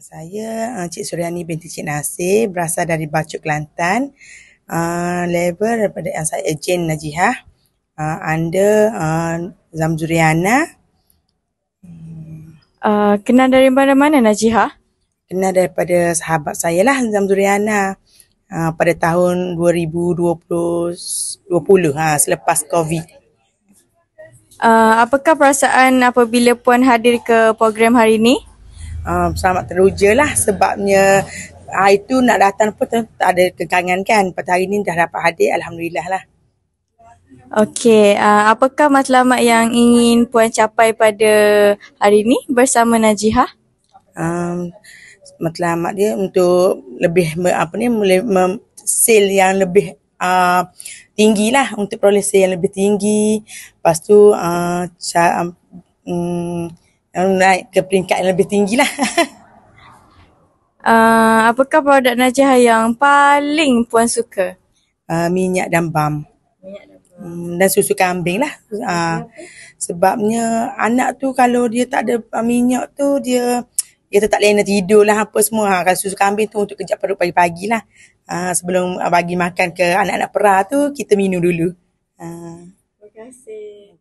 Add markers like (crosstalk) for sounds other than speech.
saya uh, Cik Suryani binti Cik Nasir berasal dari Bacu Kelantan. Uh, level daripada yang ah, saya ejen Najihah uh, under uh, Zamzuriana. Uh, kenal dari mana mana Najihah? Kenal daripada sahabat saya lah Zamzuriana uh, pada tahun 2020 20, ha, selepas COVID. Uh, apakah perasaan apabila Puan hadir ke program hari ini? um, selamat teruja lah sebabnya hari tu nak datang pun tak ada kekangan kan. Pada hari ni dah dapat hadir Alhamdulillah lah. Okey, uh, apakah matlamat yang ingin Puan capai pada hari ini bersama Najihah? Um, matlamat dia untuk lebih apa ni sel yang lebih uh, tinggi lah untuk proses yang lebih tinggi. Lepas tu uh, um, naik ke peringkat yang lebih tinggi lah. uh, (laughs) apakah produk najah yang paling puan suka? Uh, minyak dan bam. dan, Hmm, dan susu kambing lah. Uh, sebabnya anak tu kalau dia tak ada minyak tu dia dia tetap lena tidur lah apa semua. Ha, kalau susu kambing tu untuk kejap perut pagi-pagi lah. Ha, sebelum bagi makan ke anak-anak perah tu, kita minum dulu. Ha. Terima kasih.